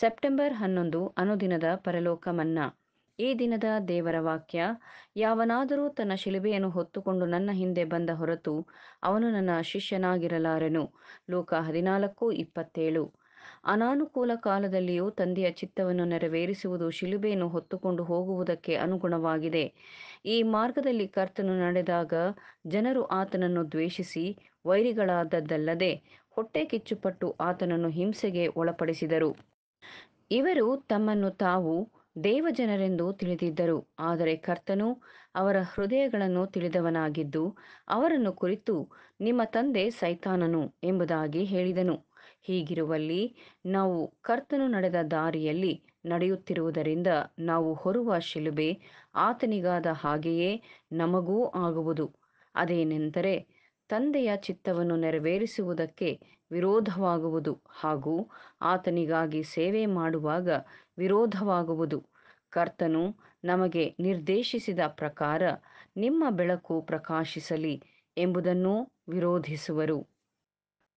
September ಹನ್ನೊಂದು ಅನುದಿನದ ಪರಲೋಕ ಮನ್ನಾ ಈ ದಿನದ ದೇವರ ವಾಕ್ಯ ಯಾವನಾದರೂ ತನ್ನ ಶಿಲುಬೆಯನ್ನು ಹೊತ್ತುಕೊಂಡು ನನ್ನ ಹಿಂದೆ ಬಂದ ಹೊರತು ಅವನು ನನ್ನ ಶಿಷ್ಯನಾಗಿರಲಾರನು ಲೋಕ ಹದಿನಾಲ್ಕು ಇಪ್ಪತ್ತೇಳು ಅನಾನುಕೂಲ ಕಾಲದಲ್ಲಿಯೂ ತಂದೆಯ ಚಿತ್ತವನ್ನು ನೆರವೇರಿಸುವುದು ಶಿಲುಬೆಯನ್ನು ಹೊತ್ತುಕೊಂಡು ಹೋಗುವುದಕ್ಕೆ ಅನುಗುಣವಾಗಿದೆ ಈ ಮಾರ್ಗದಲ್ಲಿ ಕರ್ತನು ನಡೆದಾಗ ಜನರು ಆತನನ್ನು ದ್ವೇಷಿಸಿ ವೈರಿಗಳಾದದ್ದಲ್ಲದೆ ಹೊಟ್ಟೆ ಕಿಚ್ಚುಪಟ್ಟು ಆತನನ್ನು ಹಿಂಸೆಗೆ ಒಳಪಡಿಸಿದರು ಇವರು ತಮ್ಮನ್ನು ತಾವು ದೇವಜನರೆಂದು ತಿಳಿದಿದ್ದರು ಆದರೆ ಕರ್ತನು ಅವರ ಹೃದಯಗಳನ್ನು ತಿಳಿದವನಾಗಿದ್ದು ಅವರನ್ನು ಕುರಿತು ನಿಮ್ಮ ತಂದೆ ಸೈತಾನನು ಎಂಬುದಾಗಿ ಹೇಳಿದನು ಹೀಗಿರುವಲ್ಲಿ ನಾವು ಕರ್ತನು ನಡೆದ ದಾರಿಯಲ್ಲಿ ನಡೆಯುತ್ತಿರುವುದರಿಂದ ನಾವು ಹೊರುವ ಶಿಲುಬೆ ಆತನಿಗಾದ ಹಾಗೆಯೇ ನಮಗೂ ಆಗುವುದು ಅದೇನೆಂದರೆ ತಂದೆಯ ಚಿತ್ತವನ್ನು ನೆರವೇರಿಸುವುದಕ್ಕೆ ವಿರೋಧವಾಗುವುದು ಹಾಗೂ ಆತನಿಗಾಗಿ ಸೇವೆ ಮಾಡುವಾಗ ವಿರೋಧವಾಗುವುದು ಕರ್ತನು ನಮಗೆ ನಿರ್ದೇಶಿಸಿದ ಪ್ರಕಾರ ನಿಮ್ಮ ಬೆಳಕು ಪ್ರಕಾಶಿಸಲಿ ಎಂಬುದನ್ನೂ ವಿರೋಧಿಸುವರು